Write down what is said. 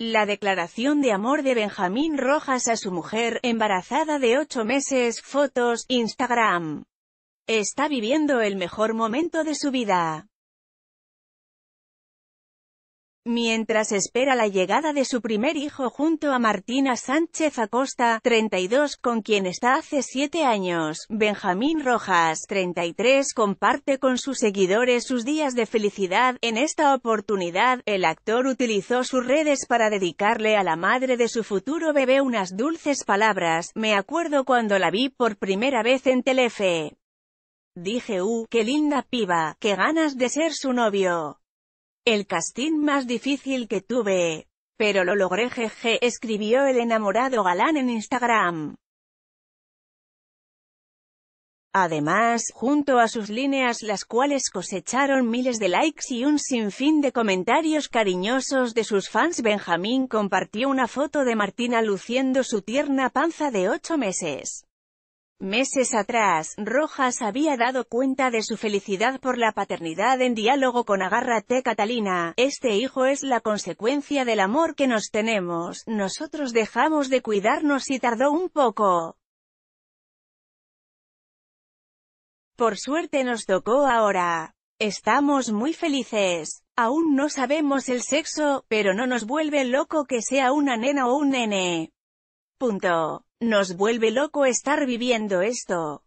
La declaración de amor de Benjamín Rojas a su mujer, embarazada de 8 meses, fotos, Instagram. Está viviendo el mejor momento de su vida mientras espera la llegada de su primer hijo junto a Martina Sánchez Acosta, 32, con quien está hace siete años. Benjamín Rojas, 33, comparte con sus seguidores sus días de felicidad. En esta oportunidad, el actor utilizó sus redes para dedicarle a la madre de su futuro bebé unas dulces palabras. Me acuerdo cuando la vi por primera vez en Telefe. Dije, uh, qué linda piba, qué ganas de ser su novio. El casting más difícil que tuve. Pero lo logré jeje, escribió el enamorado galán en Instagram. Además, junto a sus líneas las cuales cosecharon miles de likes y un sinfín de comentarios cariñosos de sus fans Benjamín compartió una foto de Martina luciendo su tierna panza de 8 meses. Meses atrás, Rojas había dado cuenta de su felicidad por la paternidad en diálogo con Agárrate Catalina, este hijo es la consecuencia del amor que nos tenemos, nosotros dejamos de cuidarnos y tardó un poco. Por suerte nos tocó ahora. Estamos muy felices. Aún no sabemos el sexo, pero no nos vuelve loco que sea una nena o un nene. Punto. Nos vuelve loco estar viviendo esto.